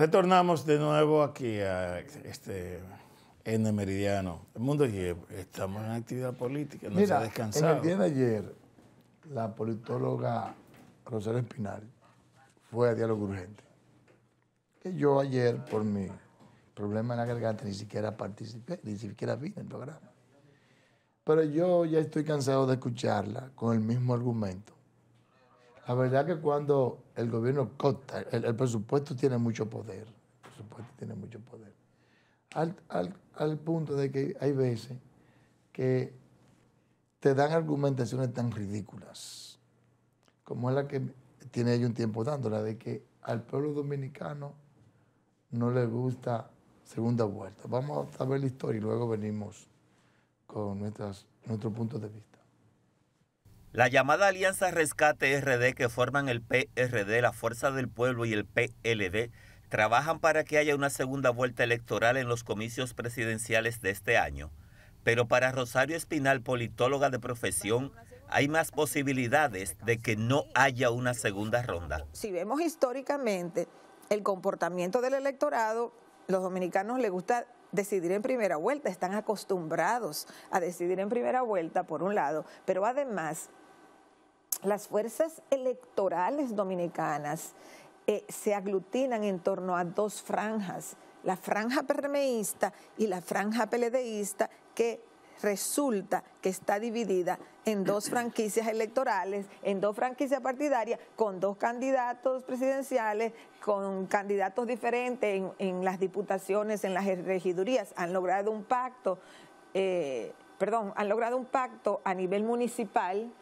Retornamos de nuevo aquí a este N Meridiano. El mundo y estamos en actividad política, no se ha descansado. En el día de ayer, la politóloga Rosario Espinal fue a diálogo urgente. Que yo ayer, por mi problema en la garganta, ni siquiera participé, ni siquiera vi en el programa. Pero yo ya estoy cansado de escucharla con el mismo argumento la verdad que cuando el gobierno corta, el, presupuesto tiene mucho poder. El presupuesto tiene mucho poder. Al, punto de que hay veces que te dan argumentaciones tan ridículas, como es la que tiene ella un tiempo dándola, de que al pueblo dominicano no le gusta segunda vuelta. Vamos a ver la historia y luego venimos con nuestro punto de vista. La llamada Alianza Rescate RD que forman el PRD, la Fuerza del Pueblo y el PLD trabajan para que haya una segunda vuelta electoral en los comicios presidenciales de este año. Pero para Rosario Espinal, politóloga de profesión, hay más posibilidades de que no haya una segunda ronda. Si vemos históricamente el comportamiento del electorado, los dominicanos les gusta decidir en primera vuelta, están acostumbrados a decidir en primera vuelta, por un lado, pero además las fuerzas electorales dominicanas eh, se aglutinan en torno a dos franjas, la franja permeísta y la franja peledeísta, que resulta que está dividida en dos franquicias electorales, en dos franquicias partidarias, con dos candidatos presidenciales, con candidatos diferentes en, las diputaciones, en las regidurías. Han logrado un pacto, eh, perdón, han logrado un pacto a nivel municipal.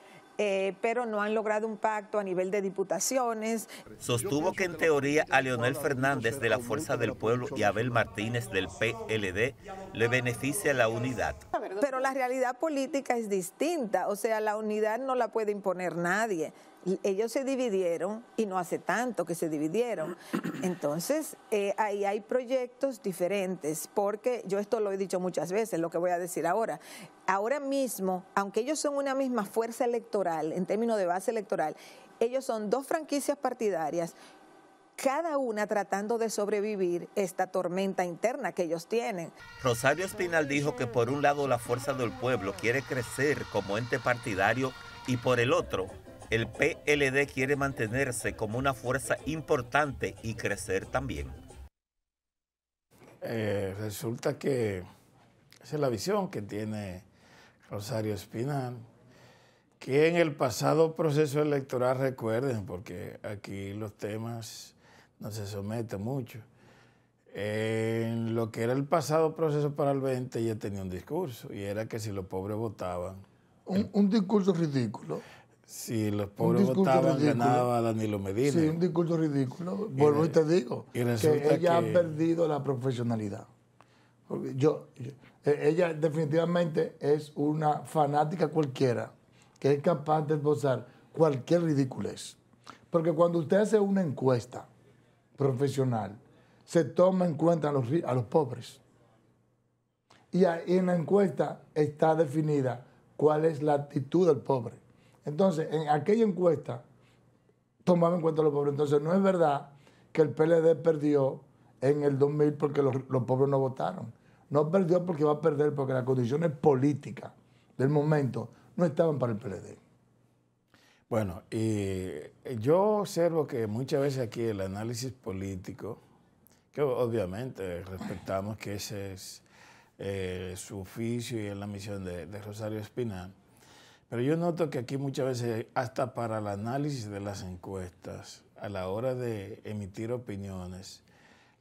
Eh, pero no han logrado un pacto a nivel de diputaciones. Sostuvo que en teoría a Leonel Fernández de la Fuerza del Pueblo y Abel Martínez del PLD le beneficia la unidad. Pero la realidad política es distinta, o sea, la unidad no la puede imponer nadie. Ellos se dividieron y no hace tanto que se dividieron. Entonces, eh, ahí hay proyectos diferentes, porque yo esto lo he dicho muchas veces, lo que voy a decir ahora. Ahora mismo, aunque ellos son una misma fuerza electoral, en términos de base electoral, ellos son dos franquicias partidarias cada una tratando de sobrevivir esta tormenta interna que ellos tienen. Rosario Espinal dijo que por un lado la fuerza del pueblo quiere crecer como ente partidario y por el otro el PLD quiere mantenerse como una fuerza importante y crecer también. Eh, resulta que esa es la visión que tiene Rosario Espinal, que en el pasado proceso electoral, recuerden, porque aquí los temas no se somete mucho. En lo que era el pasado proceso para el 20, ella tenía un discurso y era que si los pobres votaban. Un, discurso ridículo. Si los pobres votaban, ganaba Danilo Medina. Sí, un discurso ridículo. Bueno, y te digo que ella ha perdido la profesionalidad. yo, eh, ella definitivamente es una fanática cualquiera que es capaz de esbozar cualquier ridiculez. Porque cuando usted hace una encuesta profesional, se toma en cuenta a los, a los pobres. Y en la encuesta está definida cuál es la actitud del pobre. Entonces, en aquella encuesta tomaba en cuenta a los pobres. Entonces, no es verdad que el PLD perdió en el 2000 porque los, los pobres no votaron. No perdió porque va a perder porque las condiciones políticas del momento no estaban para el PLD. Bueno, y eh, yo observo que muchas veces aquí el análisis político, que obviamente respetamos que ese es eh, su oficio y es la misión de, de Rosario Espinal, pero yo noto que aquí muchas veces, hasta para el análisis de las encuestas, a la hora de emitir opiniones,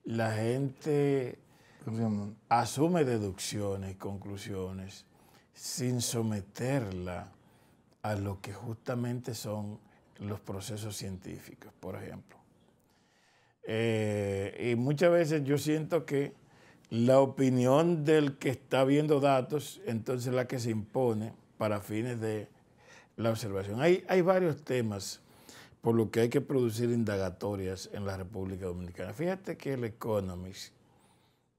la gente asume deducciones, conclusiones, sin someterla a lo que justamente son los procesos científicos, por ejemplo. Eh, y muchas veces yo siento que la opinión del que está viendo datos, entonces la que se impone para fines de la observación. Hay, hay varios temas por lo que hay que producir indagatorias en la República Dominicana. Fíjate que el Economist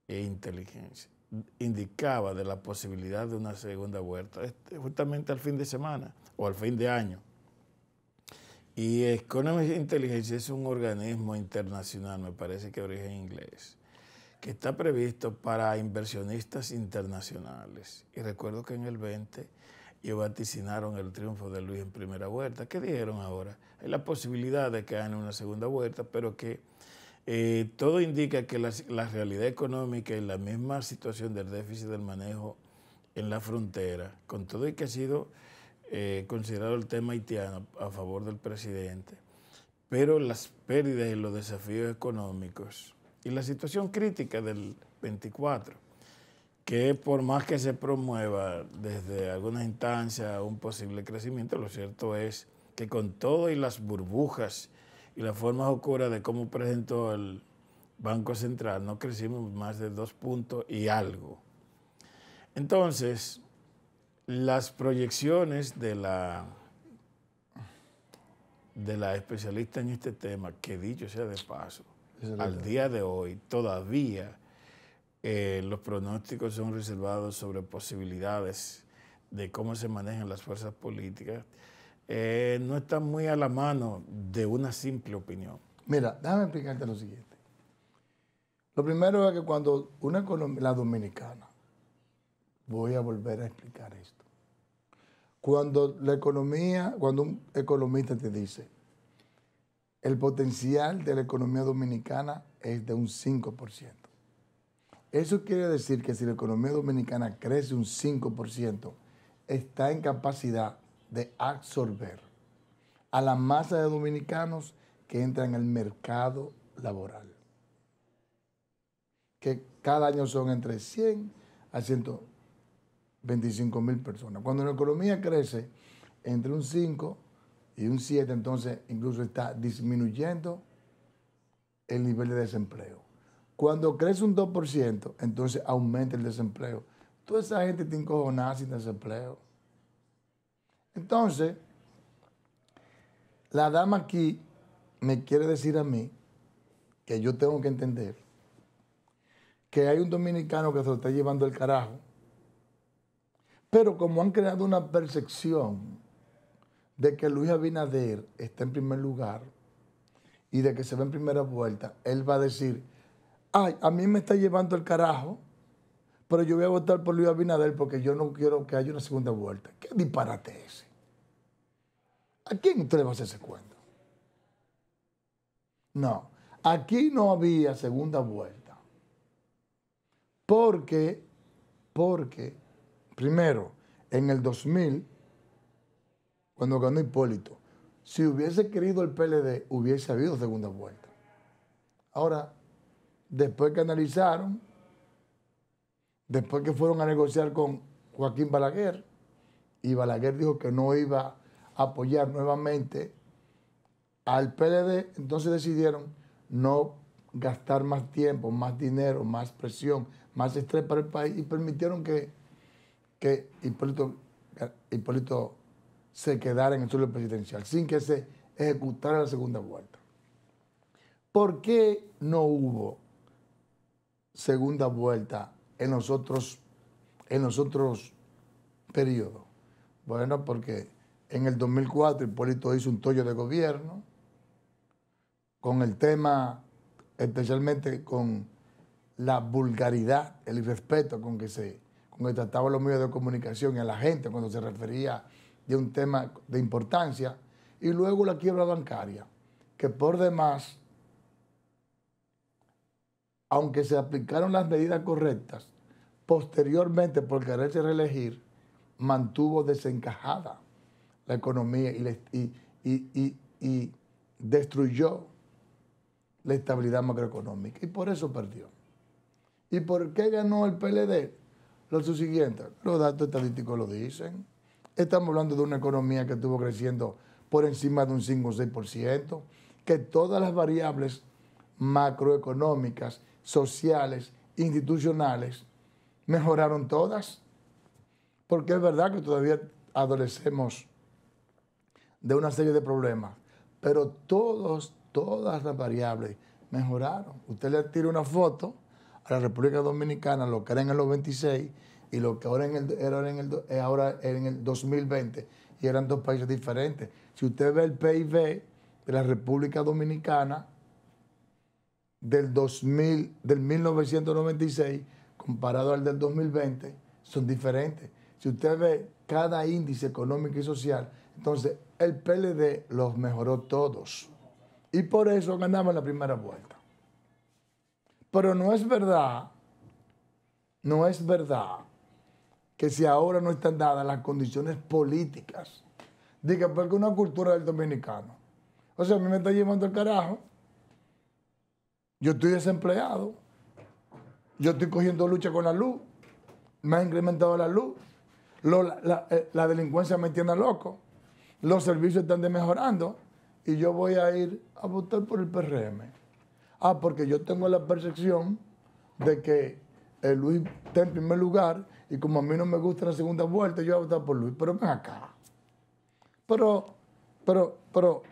e inteligencia indicaba de la posibilidad de una segunda vuelta, este, justamente al fin de semana o al fin de año. Y Economic Intelligence es un organismo internacional, me parece que de origen inglés, que está previsto para inversionistas internacionales. Y recuerdo que en el 20 yo vaticinaron el triunfo de Luis en primera vuelta. ¿Qué dijeron ahora? Hay la posibilidad de que hagan una segunda vuelta, pero que eh, todo indica que la, realidad económica y la misma situación del déficit del manejo en la frontera, con todo y que ha sido eh, considerado el tema haitiano a favor del presidente, pero las pérdidas y los desafíos económicos y la situación crítica del 24, que por más que se promueva desde algunas instancias un posible crecimiento, lo cierto es que con todo y las burbujas, y las formas oscuras de cómo presentó el Banco Central, no crecimos más de dos puntos y algo. Entonces, las proyecciones de la, de la especialista en este tema, que dicho sea de paso, al día de hoy todavía eh, los pronósticos son reservados sobre posibilidades de cómo se manejan las fuerzas políticas eh, no está muy a la mano de una simple opinión. Mira, déjame explicarte lo siguiente. Lo primero es que cuando una economía, la dominicana, voy a volver a explicar esto. Cuando la economía, cuando un economista te dice, el potencial de la economía dominicana es de un 5%. Eso quiere decir que si la economía dominicana crece un 5%, está en capacidad de absorber a la masa de dominicanos que entran el mercado laboral, que cada año son entre 100 a 125 mil personas. Cuando la economía crece entre un 5 y un 7, entonces incluso está disminuyendo el nivel de desempleo. Cuando crece un 2%, entonces aumenta el desempleo. Toda esa gente tiene encojonada sin desempleo. Entonces, la dama aquí me quiere decir a mí que yo tengo que entender que hay un dominicano que se lo está llevando el carajo. Pero como han creado una percepción de que Luis Abinader está en primer lugar y de que se ve en primera vuelta, él va a decir, ay, a mí me está llevando el carajo, pero yo voy a votar por Luis Abinader porque yo no quiero que haya una segunda vuelta. ¿Qué disparate ese? ¿A quién hacer ese cuento? No, aquí no había segunda vuelta. Porque, porque, primero, en el 2000, cuando ganó Hipólito, si hubiese querido el PLD, hubiese habido segunda vuelta. Ahora, después que analizaron, después que fueron a negociar con Joaquín Balaguer, y Balaguer dijo que no iba apoyar nuevamente al PLD, entonces decidieron no gastar más tiempo, más dinero, más presión, más estrés para el país y permitieron que, que Hipólito, se quedara en el suelo presidencial sin que se ejecutara la segunda vuelta. ¿Por qué no hubo segunda vuelta en en los otros periodos? Bueno, porque en el 2004 Hipólito hizo un tollo de gobierno con el tema, especialmente con la vulgaridad, el irrespeto con que se con que trataban los medios de comunicación y a la gente cuando se refería de un tema de importancia. Y luego la quiebra bancaria, que por demás, aunque se aplicaron las medidas correctas, posteriormente por quererse reelegir, mantuvo desencajada la economía y, destruyó la estabilidad macroeconómica. Y por eso perdió. ¿Y por qué ganó el PLD? Lo siguiente, los datos estadísticos lo dicen. Estamos hablando de una economía que estuvo creciendo por encima de un 5 o 6%, que todas las variables macroeconómicas, sociales, institucionales, mejoraron todas. Porque es verdad que todavía adolecemos de una serie de problemas. Pero todos, todas las variables mejoraron. Usted le tira una foto a la República Dominicana, lo que era en los 96... y lo que ahora en era en el, eh, ahora en el 2020, y eran dos países diferentes. Si usted ve el PIB de la República Dominicana del, 2000, del 1996 comparado al del 2020, son diferentes. Si usted ve cada índice económico y social, entonces, el PLD los mejoró todos. Y por eso ganamos la primera vuelta. Pero no es verdad, no es verdad que si ahora no están dadas las condiciones políticas, diga, porque una cultura del dominicano. O sea, a mí me está llevando el carajo. Yo estoy desempleado. Yo estoy cogiendo lucha con la luz. Me ha incrementado la luz. la, eh, la, delincuencia me tiene loco los servicios están de mejorando y yo voy a ir a votar por el PRM. Ah, porque yo tengo la percepción de que el eh, Luis está en primer lugar y como a mí no me gusta la segunda vuelta, yo voy a votar por Luis. Pero ven acá. Pero, pero, pero,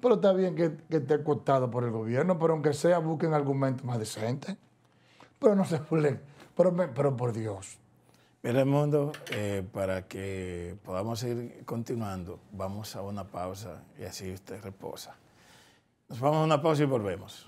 pero está bien que, esté cortado por el gobierno, pero aunque sea, busquen argumentos más decentes. Pero no se puede. Pero, pero por Dios. Mira, mundo, eh, para que podamos ir continuando, vamos a una pausa y así usted reposa. Nos vamos a una pausa y volvemos.